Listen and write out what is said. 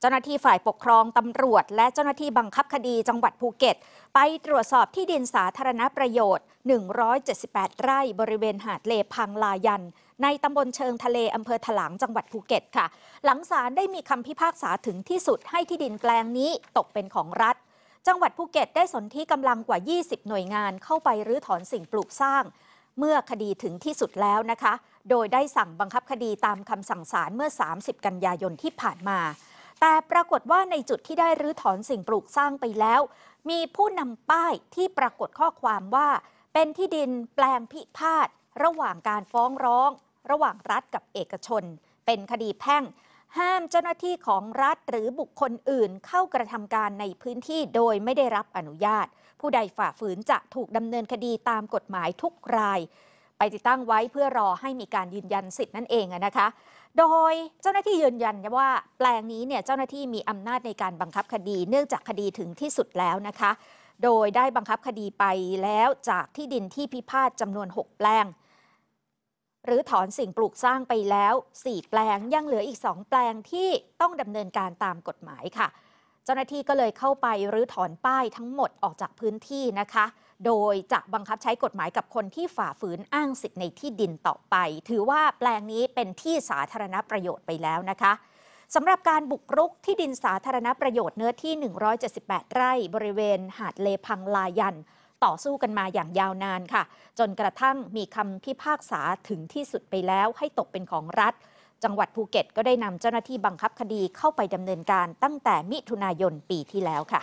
เจ้าหน้าที่ฝ่ายปกครอง ตำรวจ และเจ้าหน้าที่บังคับคดีจังหวัดภูเก็ต ไปตรวจสอบที่ดินสาธารณประโยชน์ 178 ไร่บริเวณหาดเลพังลายัน ในตำบลเชิงทะเลอำเภอถลาง จังหวัดภูเก็ตค่ะ หลังศาลได้มีคำพิพากษาถึงที่สุดให้ที่ดินแปลงนี้ตกเป็นของรัฐ จังหวัดภูเก็ตได้สนธิกำลังกว่า 20 หน่วยงานเข้าไปรื้อถอนสิ่งปลูกสร้าง เมื่อคดีถึงที่สุดแล้วนะคะ โดยได้สั่งบังคับคดีตามคำสั่งศาลเมื่อ 30 กันยายนที่ผ่านมาแต่ปรากฏว่าในจุดที่ได้รื้อถอนสิ่งปลูกสร้างไปแล้ว มีผู้นำป้ายที่ปรากฏข้อความว่า เป็นที่ดินแปลงพิพาทระหว่างการฟ้องร้อง ระหว่างรัฐกับเอกชน เป็นคดีแพ่ง ห้ามเจ้าหน้าที่ของรัฐหรือบุคคลอื่นเข้ากระทำการในพื้นที่โดยไม่ได้รับอนุญาต ผู้ใดฝ่าฝืนจะถูกดำเนินคดีตามกฎหมายทุกรายไปติดตั้งไว้เพื่อรอให้มีการยืนยันสิทธิ์นั่นเองนะคะ โดยเจ้าหน้าที่ยืนยันว่าแปลงนี้เนี่ยเจ้าหน้าที่มีอำนาจในการบังคับคดี เนื่องจากคดีถึงที่สุดแล้วนะคะ โดยได้บังคับคดีไปแล้วจากที่ดินที่พิพาทจำนวน 6 แปลง หรือถอนสิ่งปลูกสร้างไปแล้ว 4 แปลงยังเหลืออีก 2 แปลงที่ต้องดำเนินการตามกฎหมายค่ะจ้าหน้าที่ก็เลยเข้าไปรื้อถอนป้ายทั้งหมดออกจากพื้นที่นะคะ โดยจะบังคับใช้กฎหมายกับคนที่ฝ่าฝืนอ้างสิทธิ์ในที่ดินต่อไป ถือว่าแปลงนี้เป็นที่สาธารณประโยชน์ไปแล้วนะคะสำหรับการบุกรุกที่ดินสาธารณประโยชน์เนื้อที่ 178 ไร่ บริเวณหาดเลพังลายัน ต่อสู้กันมาอย่างยาวนานค่ะ จนกระทั่งมีคำพิพากษาถึงที่สุดไปแล้ว ให้ตกเป็นของรัฐจังหวัดภูเก็ตก็ได้นำเจ้าหน้าที่บังคับคดีเข้าไปดำเนินการตั้งแต่มิถุนายนปีที่แล้วค่ะ